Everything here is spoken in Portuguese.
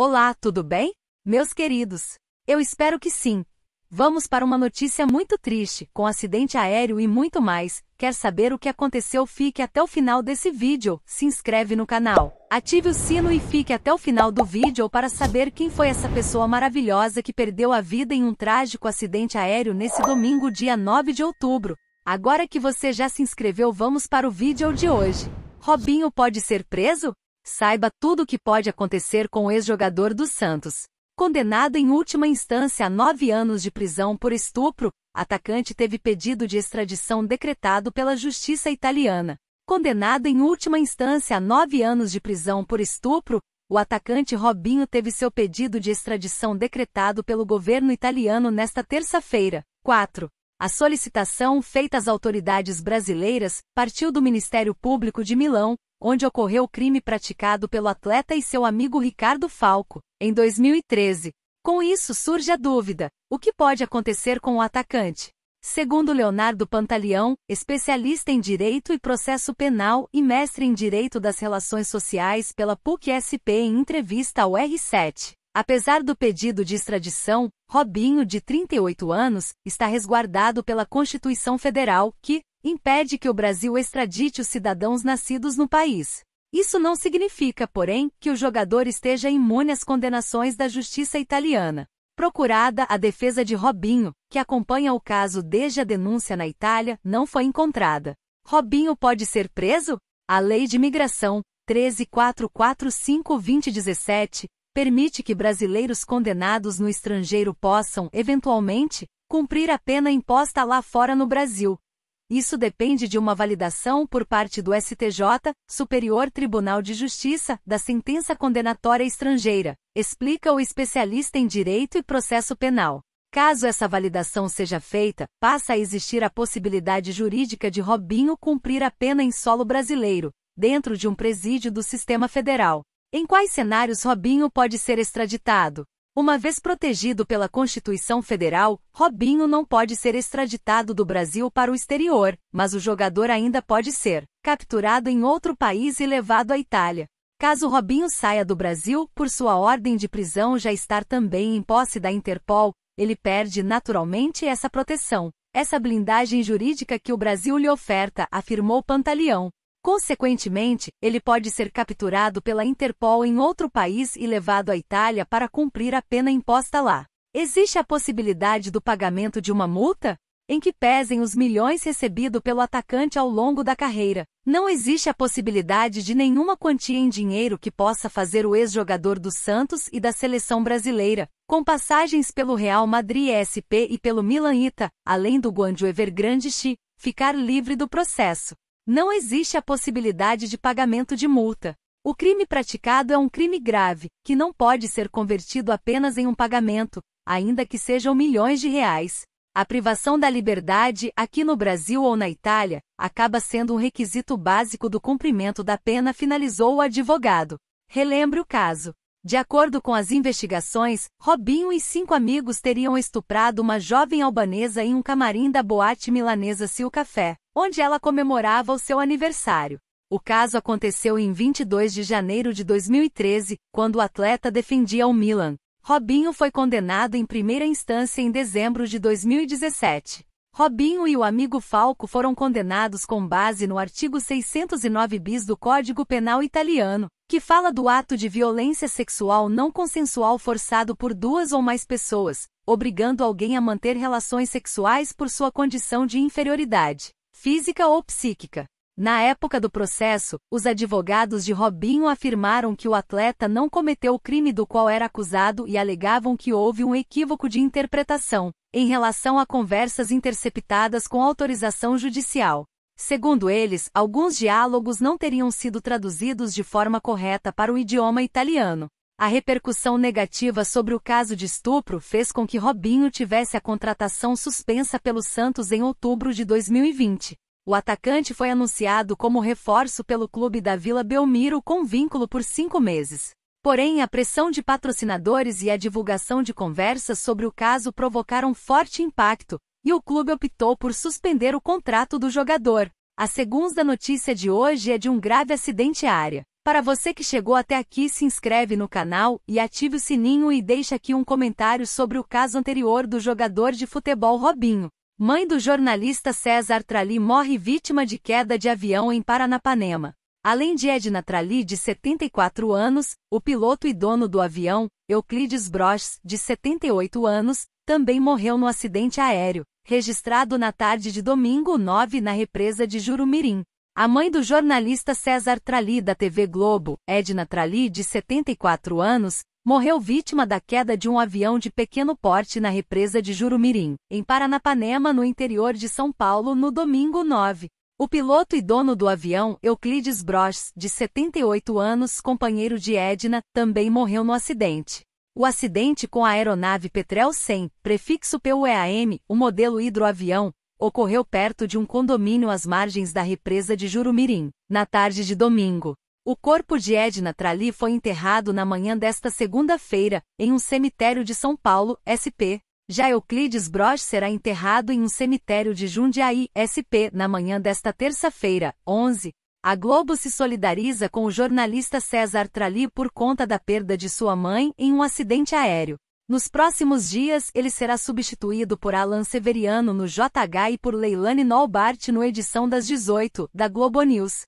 Olá, tudo bem? Meus queridos, eu espero que sim. Vamos para uma notícia muito triste, com acidente aéreo e muito mais. Quer saber o que aconteceu? Fique até o final desse vídeo, se inscreve no canal, ative o sino e fique até o final do vídeo para saber quem foi essa pessoa maravilhosa que perdeu a vida em um trágico acidente aéreo nesse domingo, dia 9 de outubro. Agora que você já se inscreveu, vamos para o vídeo de hoje. Robinho pode ser preso? Saiba tudo o que pode acontecer com o ex-jogador do Santos. Condenado em última instância a nove anos de prisão por estupro, atacante teve pedido de extradição decretado pela justiça italiana. Condenado em última instância a nove anos de prisão por estupro, o atacante Robinho teve seu pedido de extradição decretado pelo governo italiano nesta terça-feira. 4. A solicitação feita às autoridades brasileiras partiu do Ministério Público de Milão, onde ocorreu o crime praticado pelo atleta e seu amigo Ricardo Falco, em 2013. Com isso surge a dúvida: o que pode acontecer com o atacante? Segundo Leonardo Pantaleão, especialista em direito e processo penal e mestre em direito das relações sociais pela PUC-SP em entrevista ao R7, apesar do pedido de extradição, Robinho, de 38 anos, está resguardado pela Constituição Federal, que, impede que o Brasil extradite os cidadãos nascidos no país. Isso não significa, porém, que o jogador esteja imune às condenações da justiça italiana. Procurada a defesa de Robinho, que acompanha o caso desde a denúncia na Itália, não foi encontrada. Robinho pode ser preso? A Lei de Migração 13445-2017 permite que brasileiros condenados no estrangeiro possam, eventualmente, cumprir a pena imposta lá fora no Brasil, isso depende de uma validação por parte do STJ, Superior Tribunal de Justiça, da sentença condenatória estrangeira, explica o especialista em direito e processo penal. Caso essa validação seja feita, passa a existir a possibilidade jurídica de Robinho cumprir a pena em solo brasileiro, dentro de um presídio do sistema federal. Em quais cenários Robinho pode ser extraditado? Uma vez protegido pela Constituição Federal, Robinho não pode ser extraditado do Brasil para o exterior, mas o jogador ainda pode ser capturado em outro país e levado à Itália. Caso Robinho saia do Brasil, por sua ordem de prisão já estar também em posse da Interpol, ele perde naturalmente essa proteção. Essa blindagem jurídica que o Brasil lhe oferta, afirmou Pantaleão. Consequentemente, ele pode ser capturado pela Interpol em outro país e levado à Itália para cumprir a pena imposta lá. Existe a possibilidade do pagamento de uma multa? Em que pesem os milhões recebidos pelo atacante ao longo da carreira. Não existe a possibilidade de nenhuma quantia em dinheiro que possa fazer o ex-jogador do Santos e da seleção brasileira, com passagens pelo Real Madrid SP e pelo Milan Ita, além do Guangzhou Evergrande Xi, ficar livre do processo. Não existe a possibilidade de pagamento de multa. O crime praticado é um crime grave, que não pode ser convertido apenas em um pagamento, ainda que sejam milhões de reais. A privação da liberdade, aqui no Brasil ou na Itália, acaba sendo um requisito básico do cumprimento da pena, finalizou o advogado. Relembre o caso. De acordo com as investigações, Robinho e cinco amigos teriam estuprado uma jovem albanesa em um camarim da boate milanesa Sil Café onde ela comemorava o seu aniversário. O caso aconteceu em 22 de janeiro de 2013, quando o atleta defendia o Milan. Robinho foi condenado em primeira instância em dezembro de 2017. Robinho e o amigo Falco foram condenados com base no artigo 609 bis do Código Penal Italiano, que fala do ato de violência sexual não consensual forçado por duas ou mais pessoas, obrigando alguém a manter relações sexuais por sua condição de inferioridade física ou psíquica. Na época do processo, os advogados de Robinho afirmaram que o atleta não cometeu o crime do qual era acusado e alegavam que houve um equívoco de interpretação em relação a conversas interceptadas com autorização judicial. Segundo eles, alguns diálogos não teriam sido traduzidos de forma correta para o idioma italiano. A repercussão negativa sobre o caso de estupro fez com que Robinho tivesse a contratação suspensa pelo Santos em outubro de 2020. O atacante foi anunciado como reforço pelo clube da Vila Belmiro com vínculo por cinco meses. Porém, a pressão de patrocinadores e a divulgação de conversas sobre o caso provocaram forte impacto, e o clube optou por suspender o contrato do jogador. A segunda notícia de hoje é de um grave acidente aéreo. Para você que chegou até aqui, se inscreve no canal e ative o sininho e deixa aqui um comentário sobre o caso anterior do jogador de futebol Robinho. Mãe do jornalista César Trali morre vítima de queda de avião em Paranapanema. Além de Edna Trali, de 74 anos, o piloto e dono do avião, Euclides Broches, de 78 anos, também morreu no acidente aéreo, registrado na tarde de domingo 9 na represa de Jurumirim. A mãe do jornalista César Trali da TV Globo, Edna Trali, de 74 anos, morreu vítima da queda de um avião de pequeno porte na represa de Jurumirim, em Paranapanema, no interior de São Paulo, no domingo 9. O piloto e dono do avião, Euclides Bros, de 78 anos, companheiro de Edna, também morreu no acidente. O acidente com a aeronave Petrel 100, prefixo PUEAM, o modelo hidroavião, ocorreu perto de um condomínio às margens da represa de Jurumirim, na tarde de domingo. O corpo de Edna Trali foi enterrado na manhã desta segunda-feira, em um cemitério de São Paulo, SP. Já Euclides Broch será enterrado em um cemitério de Jundiaí, SP, na manhã desta terça-feira, 11. A Globo se solidariza com o jornalista César Trali por conta da perda de sua mãe em um acidente aéreo. Nos próximos dias, ele será substituído por Alan Severiano no JH e por Leilani Nolbart no Edição das 18, da Globo News.